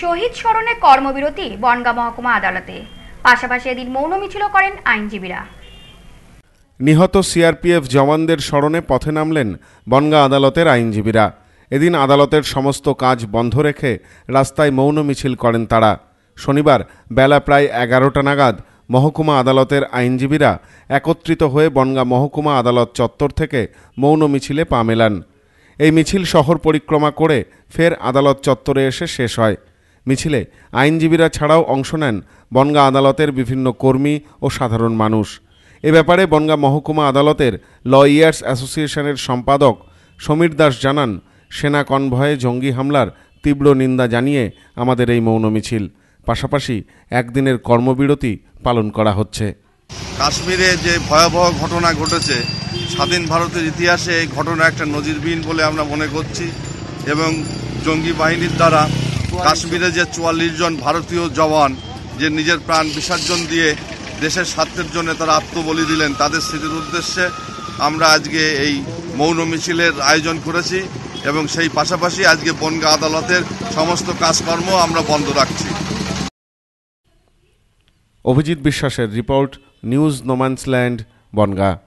শহীদ স্মরণে কর্মবিরতি বনগাঁ মহকুমা আদালতে পাশাপাশি এদিন মৌন মিছিল করেন আইনজীবীরা নিহত সিআরপিএফ জওয়ানদের স্মরণে পথে নামলেন বনগাঁ আদালতের আইনজীবীরা এদিন আদালতের সমস্ত কাজ বন্ধ রেখে রাস্তায় মৌন মিছিল করেন তারা শনিবার বেলা প্রায় এগারোটা নাগাদ মহকুমা আদালতের আইনজীবীরা একত্রিত হয়ে বনগাঁ মহকুমা আদালত চত্বর থেকে মৌন মিছিলে পা মেলান এই মিছিল শহর পরিক্রমা করে ফের আদালত চত্বরে এসে শেষ হয় মিছিলে আইনজীবীরা ছাড়াও অংশ নেন বনগা আদালতের বিভিন্ন কর্মী ও সাধারণ মানুষ এ ব্যাপারে বনগা মহকুমা আদালতের ল ইয়ার্স অ্যাসোসিয়েশনের সম্পাদক সমীর দাস জানান সেনা কনভয়ে জঙ্গি হামলার তীব্র নিন্দা জানিয়ে আমাদের এই মৌন মিছিল পাশাপাশি একদিনের কর্মবিরতি পালন করা হচ্ছে কাশ্মীরে যে ভয়াবহ ঘটনা ঘটেছে স্বাধীন ভারতের ইতিহাসে এই ঘটনা একটা নজিরবিহীন বলে আমরা মনে করছি এবং জঙ্গি বাহিনীর দ্বারা কাশ্মীরে যে চুয়াল্লিশ জন ভারতীয় জওয়ান যে নিজের প্রাণ বিসর্জন দিয়ে দেশের স্বার্থের জন্য তারা আত্মবলি দিলেন তাদের স্মৃতির উদ্দেশ্যে আমরা আজকে এই মৌন মিছিলের আয়োজন করেছি এবং সেই পাশাপাশি আজকে বনগা আদালতের সমস্ত কাজকর্ম আমরা বন্ধ রাখছি অভিজিৎ বিশ্বাসের রিপোর্ট নিউজ নোম্যান্সল্যান্ড বনগা